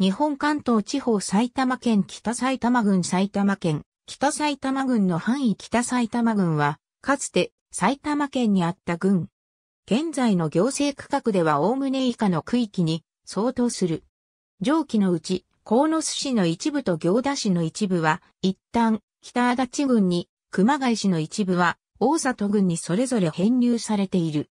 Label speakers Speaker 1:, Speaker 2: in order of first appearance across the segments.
Speaker 1: 日本関東地方埼玉県北埼玉郡埼玉県北埼玉郡の範囲北埼玉郡は、かつて埼玉県にあった郡。現在の行政区画では概ね以下の区域に相当する。上記のうち、鴻巣市の一部と行田市の一部は、一旦北足立郡に、熊谷市の一部は、大里郡にそれぞれ編入されている。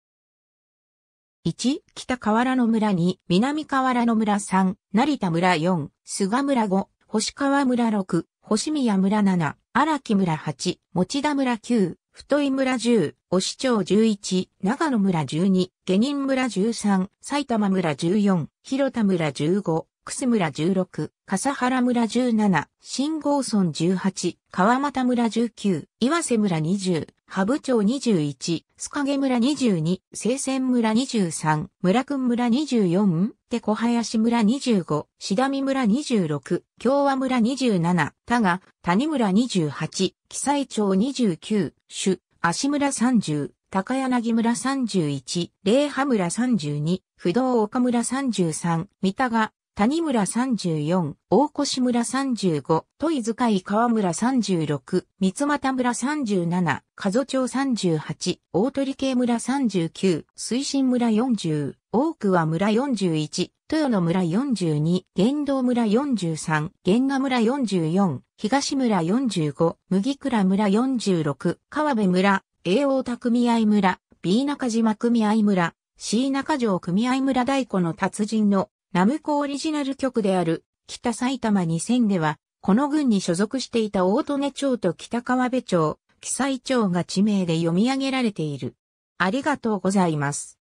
Speaker 1: 1、北河原の村2、南河原の村3、成田村4、菅村5、星川村6、星宮村7、荒木村8、持田村9、太井村10、押町11、長野村12、下人村13、埼玉村14、広田村15、楠村16、笠原村17、新郷村18、川又村19、岩瀬村20、ハブ町21、スカゲ村22、聖戦村23、村君村24、手小林村25、しだみ村26、京和村27、田賀、谷村28、記西町29、主、足村30、高柳村31、霊波村32、不動岡村33、三田賀、谷村34、大越村35、戸塚井川村36、三股村37、加須町38、大鳥系村39、水神村40、大桑村41、豊野村42、玄道村43、玄河村44、東村45、麦倉村46、川辺村、栄王田組合村、B 中島組合村、C 中城組合村大鼓の達人のナムコオリジナル局である北埼玉2000では、この軍に所属していた大利根町と北川部町、記載町が地名で読み上げられている。ありがとうございま
Speaker 2: す。